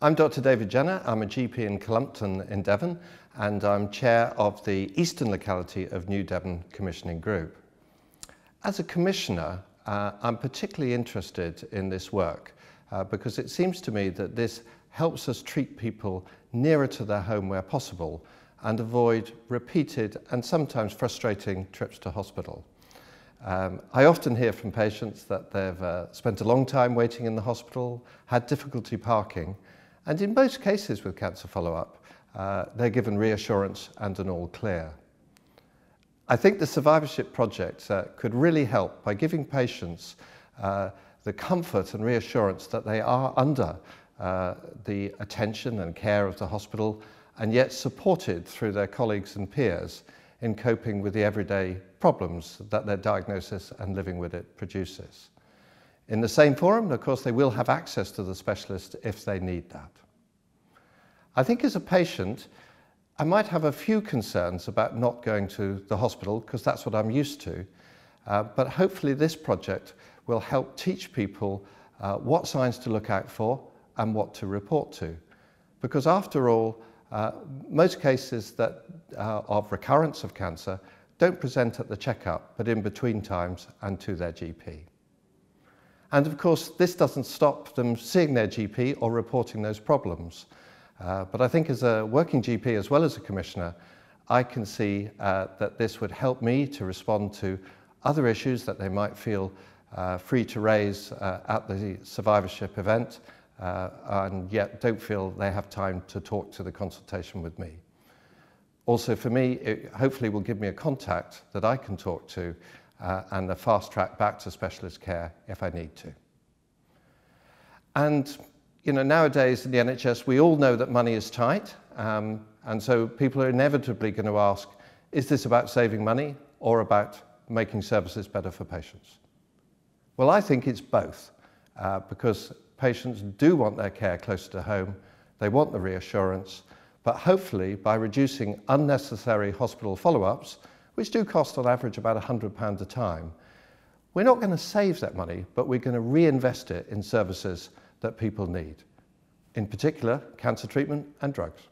I'm Dr. David Jenner. I'm a GP in Clumpton in Devon, and I'm chair of the eastern locality of New Devon Commissioning Group. As a commissioner, uh, I'm particularly interested in this work uh, because it seems to me that this helps us treat people nearer to their home where possible and avoid repeated and sometimes frustrating trips to hospital. Um, I often hear from patients that they've uh, spent a long time waiting in the hospital, had difficulty parking, and in most cases with cancer follow-up, uh, they're given reassurance and an all clear. I think the Survivorship Project uh, could really help by giving patients uh, the comfort and reassurance that they are under uh, the attention and care of the hospital and yet supported through their colleagues and peers in coping with the everyday problems that their diagnosis and living with it produces in the same forum, and of course they will have access to the specialist if they need that. I think as a patient, I might have a few concerns about not going to the hospital because that's what I'm used to, uh, but hopefully this project will help teach people uh, what signs to look out for and what to report to. Because after all, uh, most cases that, uh, of recurrence of cancer don't present at the checkup, but in between times and to their GP. And of course, this doesn't stop them seeing their GP or reporting those problems. Uh, but I think as a working GP as well as a commissioner, I can see uh, that this would help me to respond to other issues that they might feel uh, free to raise uh, at the survivorship event uh, and yet don't feel they have time to talk to the consultation with me. Also for me, it hopefully will give me a contact that I can talk to uh, and a fast track back to specialist care if I need to. And you know, nowadays in the NHS, we all know that money is tight, um, and so people are inevitably going to ask, is this about saving money or about making services better for patients? Well, I think it's both, uh, because patients do want their care closer to home, they want the reassurance, but hopefully by reducing unnecessary hospital follow-ups, which do cost on average about £100 a time, we're not going to save that money, but we're going to reinvest it in services that people need, in particular cancer treatment and drugs.